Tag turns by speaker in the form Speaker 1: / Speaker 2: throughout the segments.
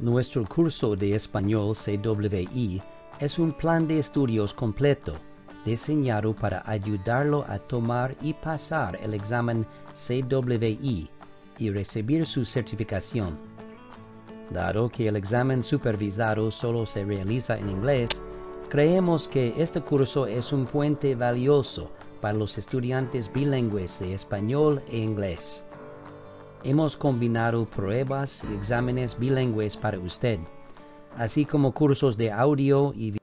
Speaker 1: Nuestro curso de español CWI es un plan de estudios completo diseñado para ayudarlo a tomar y pasar el examen CWI y recibir su certificación. Dado que el examen supervisado solo se realiza en inglés, creemos que este curso es un puente valioso para los estudiantes bilingües de español e inglés. Hemos combinado pruebas y exámenes bilingües para usted, así como cursos de audio y video.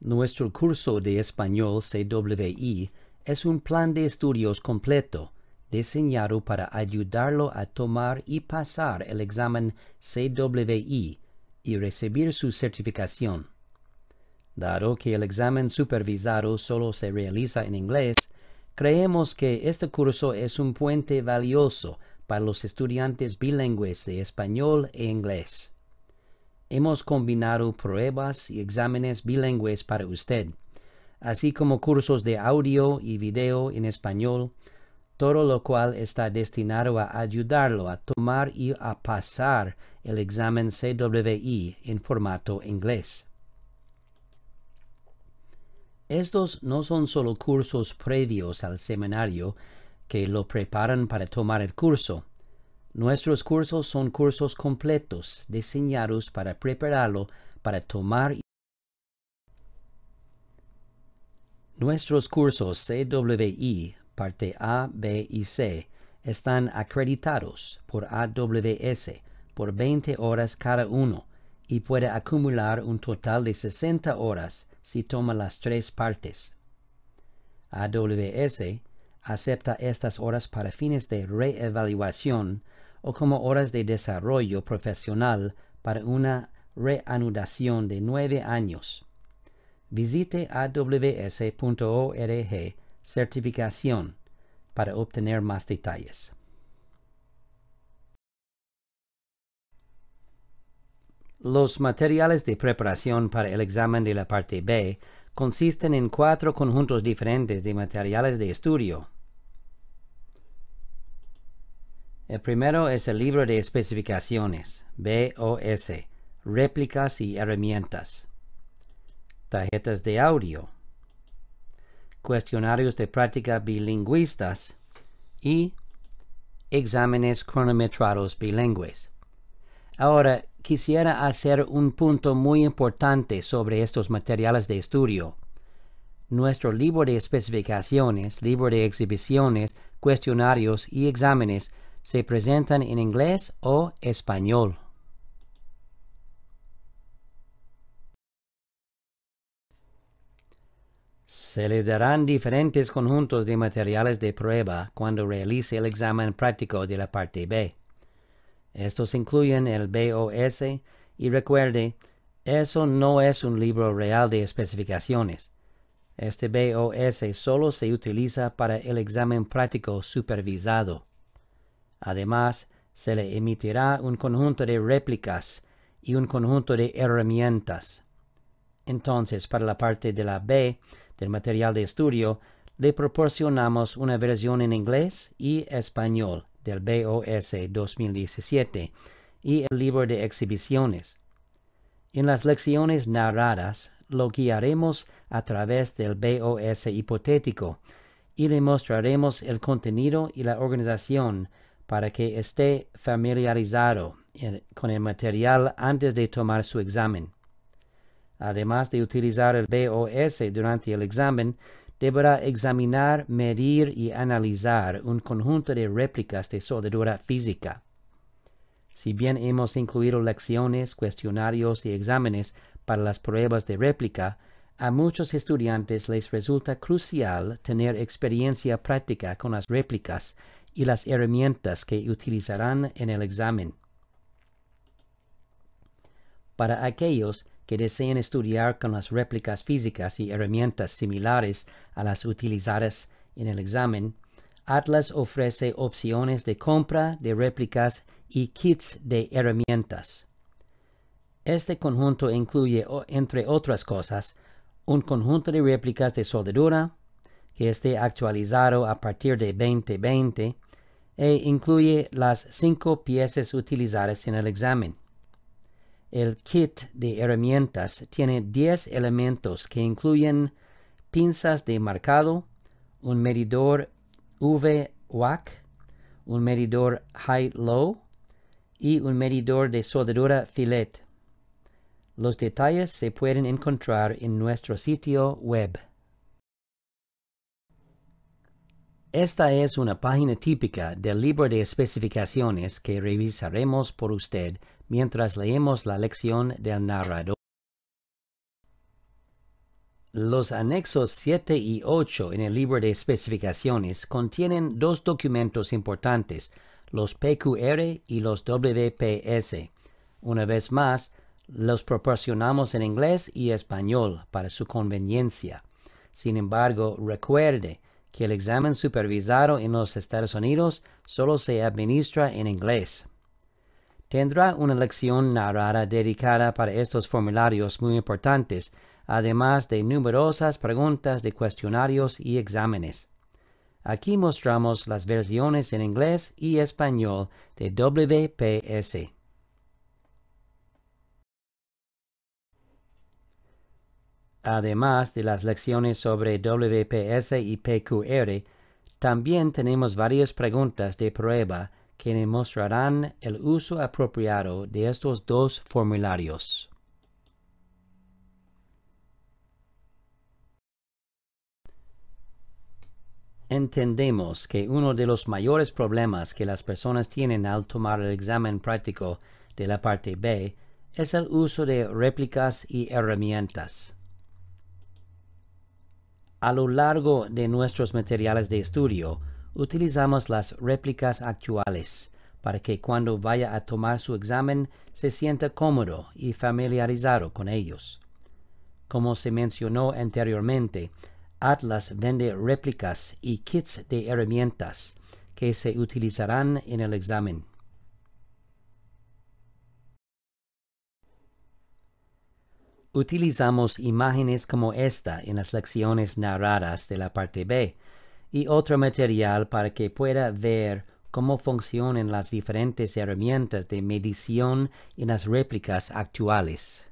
Speaker 1: Nuestro curso de español CWI es un plan de estudios completo diseñado para ayudarlo a tomar y pasar el examen CWI y recibir su certificación. Dado que el examen supervisado solo se realiza en inglés, Creemos que este curso es un puente valioso para los estudiantes bilingües de español e inglés. Hemos combinado pruebas y exámenes bilingües para usted, así como cursos de audio y video en español, todo lo cual está destinado a ayudarlo a tomar y a pasar el examen CWI en formato inglés. Estos no son solo cursos previos al seminario que lo preparan para tomar el curso. Nuestros cursos son cursos completos diseñados para prepararlo para tomar Nuestros cursos CWI, parte A, B y C, están acreditados por AWS por 20 horas cada uno y puede acumular un total de 60 horas si toma las tres partes. AWS acepta estas horas para fines de reevaluación o como horas de desarrollo profesional para una reanudación de nueve años. Visite aws.org certificación para obtener más detalles. Los materiales de preparación para el examen de la parte B consisten en cuatro conjuntos diferentes de materiales de estudio. El primero es el libro de especificaciones, BOS, réplicas y herramientas. Tarjetas de audio. Cuestionarios de práctica bilingüistas y exámenes cronometrados bilingües. Ahora, quisiera hacer un punto muy importante sobre estos materiales de estudio. Nuestro libro de especificaciones, libro de exhibiciones, cuestionarios y exámenes se presentan en inglés o español. Se le darán diferentes conjuntos de materiales de prueba cuando realice el examen práctico de la parte B. Estos incluyen el BOS y recuerde, eso no es un libro real de especificaciones. Este BOS solo se utiliza para el examen práctico supervisado. Además, se le emitirá un conjunto de réplicas y un conjunto de herramientas. Entonces, para la parte de la B del material de estudio, le proporcionamos una versión en inglés y español del BOS 2017 y el libro de exhibiciones. En las lecciones narradas lo guiaremos a través del BOS hipotético y le mostraremos el contenido y la organización para que esté familiarizado con el material antes de tomar su examen. Además de utilizar el BOS durante el examen, deberá examinar, medir y analizar un conjunto de réplicas de soldadura física. Si bien hemos incluido lecciones, cuestionarios y exámenes para las pruebas de réplica, a muchos estudiantes les resulta crucial tener experiencia práctica con las réplicas y las herramientas que utilizarán en el examen. Para aquellos que deseen estudiar con las réplicas físicas y herramientas similares a las utilizadas en el examen, Atlas ofrece opciones de compra de réplicas y kits de herramientas. Este conjunto incluye, entre otras cosas, un conjunto de réplicas de soldadura que esté actualizado a partir de 2020 e incluye las cinco piezas utilizadas en el examen. El kit de herramientas tiene 10 elementos que incluyen pinzas de marcado, un medidor UV-WAC, un medidor high-low y un medidor de soldadura filet. Los detalles se pueden encontrar en nuestro sitio web. Esta es una página típica del libro de especificaciones que revisaremos por usted mientras leemos la lección del narrador. Los anexos 7 y 8 en el libro de especificaciones contienen dos documentos importantes, los PQR y los WPS. Una vez más, los proporcionamos en inglés y español para su conveniencia. Sin embargo, recuerde, que el examen supervisado en los Estados Unidos solo se administra en inglés. Tendrá una lección narrada dedicada para estos formularios muy importantes, además de numerosas preguntas de cuestionarios y exámenes. Aquí mostramos las versiones en inglés y español de WPS. Además de las lecciones sobre WPS y PQR, también tenemos varias preguntas de prueba que demostrarán el uso apropiado de estos dos formularios. Entendemos que uno de los mayores problemas que las personas tienen al tomar el examen práctico de la parte B es el uso de réplicas y herramientas. A lo largo de nuestros materiales de estudio, utilizamos las réplicas actuales para que cuando vaya a tomar su examen se sienta cómodo y familiarizado con ellos. Como se mencionó anteriormente, Atlas vende réplicas y kits de herramientas que se utilizarán en el examen. Utilizamos imágenes como esta en las lecciones narradas de la parte B y otro material para que pueda ver cómo funcionan las diferentes herramientas de medición en las réplicas actuales.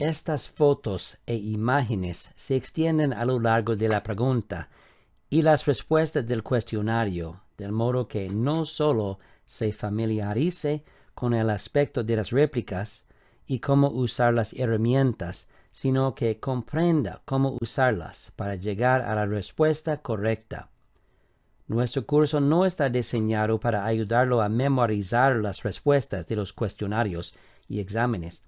Speaker 1: Estas fotos e imágenes se extienden a lo largo de la pregunta y las respuestas del cuestionario, del modo que no solo se familiarice con el aspecto de las réplicas y cómo usar las herramientas, sino que comprenda cómo usarlas para llegar a la respuesta correcta. Nuestro curso no está diseñado para ayudarlo a memorizar las respuestas de los cuestionarios y exámenes,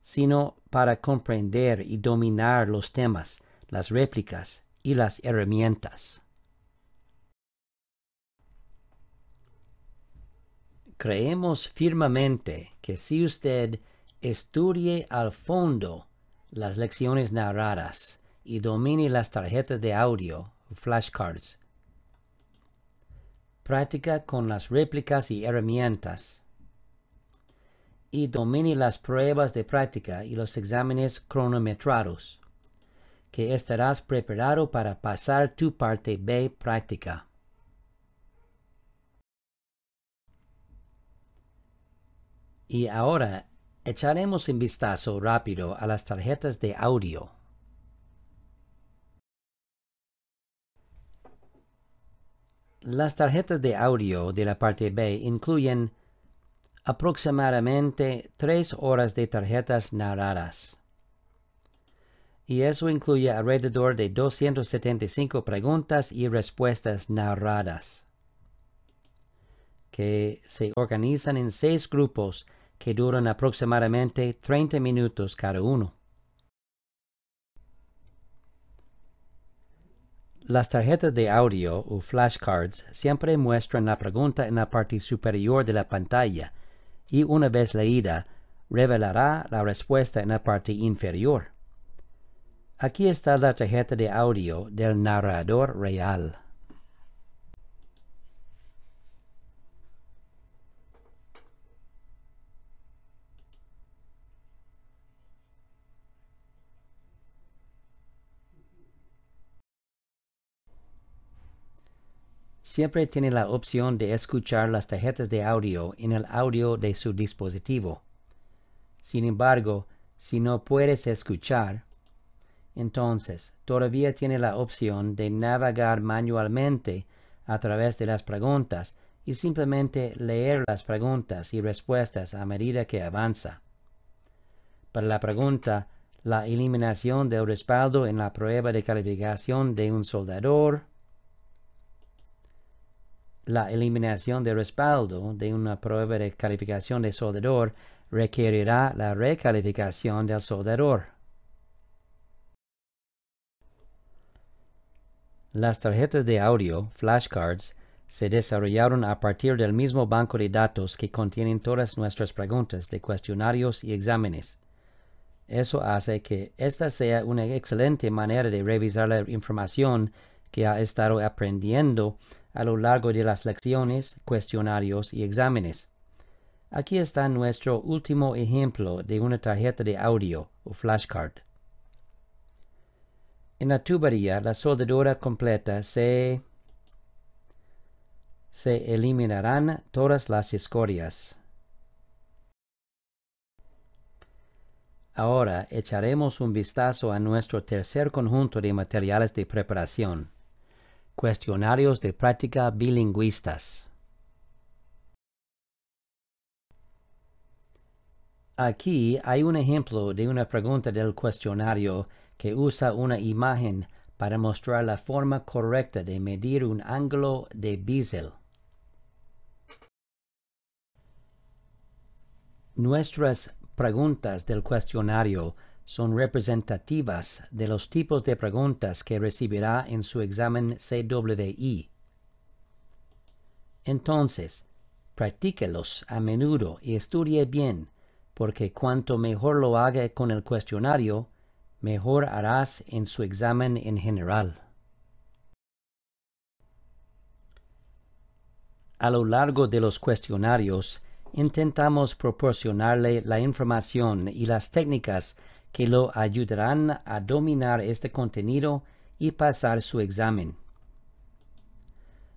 Speaker 1: sino para comprender y dominar los temas, las réplicas y las herramientas. creemos firmemente que si usted estudie al fondo las lecciones narradas y domine las tarjetas de audio, flashcards, práctica con las réplicas y herramientas, y domine las pruebas de práctica y los exámenes cronometrados, que estarás preparado para pasar tu parte B práctica. Y ahora echaremos un vistazo rápido a las tarjetas de audio. Las tarjetas de audio de la parte B incluyen aproximadamente 3 horas de tarjetas narradas. Y eso incluye alrededor de 275 preguntas y respuestas narradas que se organizan en seis grupos que duran aproximadamente 30 minutos cada uno. Las tarjetas de audio o flashcards siempre muestran la pregunta en la parte superior de la pantalla y una vez leída, revelará la respuesta en la parte inferior. Aquí está la tarjeta de audio del narrador real. siempre tiene la opción de escuchar las tarjetas de audio en el audio de su dispositivo. Sin embargo, si no puedes escuchar, entonces todavía tiene la opción de navegar manualmente a través de las preguntas y simplemente leer las preguntas y respuestas a medida que avanza. Para la pregunta, la eliminación del respaldo en la prueba de calificación de un soldador, la eliminación de respaldo de una prueba de calificación de soldador requerirá la recalificación del soldador. Las tarjetas de audio, flashcards, se desarrollaron a partir del mismo banco de datos que contienen todas nuestras preguntas de cuestionarios y exámenes. Eso hace que esta sea una excelente manera de revisar la información que ha estado aprendiendo a lo largo de las lecciones, cuestionarios y exámenes. Aquí está nuestro último ejemplo de una tarjeta de audio o flashcard. En la tubería, la soldadura completa se, se eliminarán todas las escorias. Ahora echaremos un vistazo a nuestro tercer conjunto de materiales de preparación. Cuestionarios de práctica bilingüistas. Aquí hay un ejemplo de una pregunta del cuestionario que usa una imagen para mostrar la forma correcta de medir un ángulo de bisel. Nuestras preguntas del cuestionario son representativas de los tipos de preguntas que recibirá en su examen CWI. Entonces, practíquelos a menudo y estudie bien, porque cuanto mejor lo haga con el cuestionario, mejor harás en su examen en general. A lo largo de los cuestionarios, intentamos proporcionarle la información y las técnicas que lo ayudarán a dominar este contenido y pasar su examen.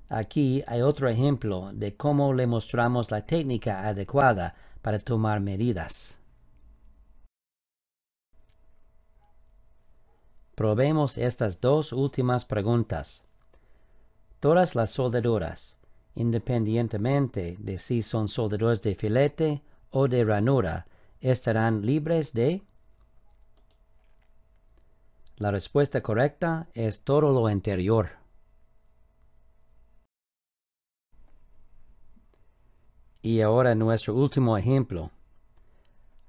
Speaker 1: Aquí hay otro ejemplo de cómo le mostramos la técnica adecuada para tomar medidas. Probemos estas dos últimas preguntas. Todas las soldadoras, independientemente de si son soldadores de filete o de ranura, estarán libres de la respuesta correcta es todo lo anterior. Y ahora nuestro último ejemplo.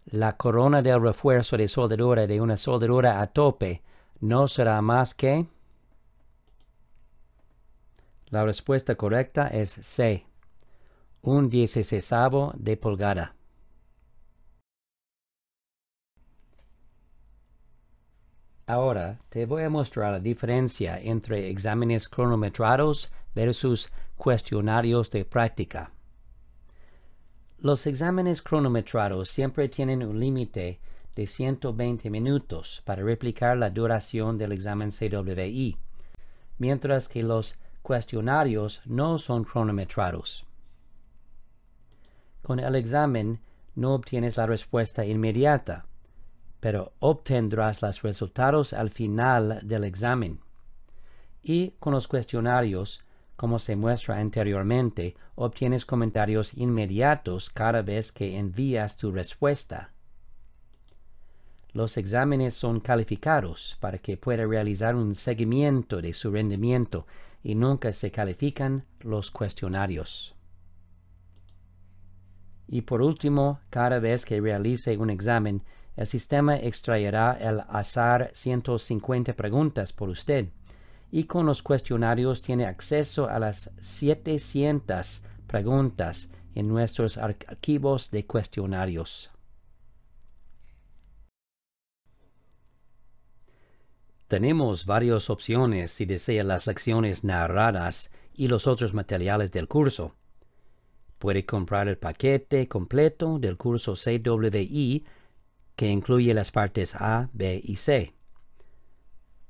Speaker 1: La corona del refuerzo de soldadura de una soldadura a tope no será más que... La respuesta correcta es C. Un dieciseisavo de pulgada. Ahora te voy a mostrar la diferencia entre exámenes cronometrados versus cuestionarios de práctica. Los exámenes cronometrados siempre tienen un límite de 120 minutos para replicar la duración del examen CWI, mientras que los cuestionarios no son cronometrados. Con el examen no obtienes la respuesta inmediata pero obtendrás los resultados al final del examen. Y con los cuestionarios, como se muestra anteriormente, obtienes comentarios inmediatos cada vez que envías tu respuesta. Los exámenes son calificados para que pueda realizar un seguimiento de su rendimiento y nunca se califican los cuestionarios. Y por último, cada vez que realice un examen, el sistema extraerá al azar 150 preguntas por usted y con los cuestionarios tiene acceso a las 700 preguntas en nuestros archivos de cuestionarios. Tenemos varias opciones si desea las lecciones narradas y los otros materiales del curso. Puede comprar el paquete completo del curso CWI que incluye las partes A, B y C.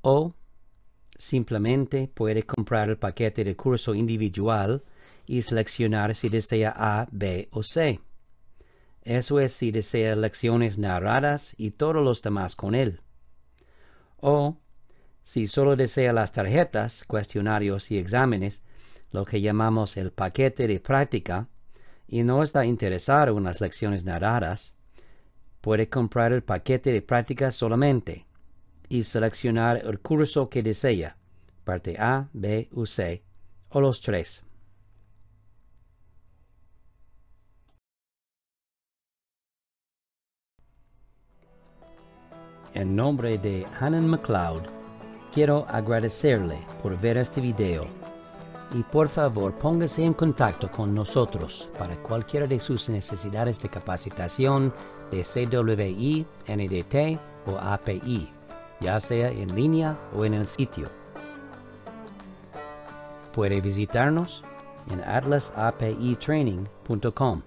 Speaker 1: O simplemente puede comprar el paquete de curso individual y seleccionar si desea A, B o C. Eso es si desea lecciones narradas y todos los demás con él. O, si solo desea las tarjetas, cuestionarios y exámenes, lo que llamamos el paquete de práctica, y no está interesado en las lecciones narradas, Puede comprar el paquete de práctica solamente y seleccionar el curso que desea, parte A, B o C, o los tres. En nombre de Hannah McLeod, quiero agradecerle por ver este video y por favor póngase en contacto con nosotros para cualquiera de sus necesidades de capacitación de CWI, NDT o API, ya sea en línea o en el sitio. Puede visitarnos en atlasapitraining.com.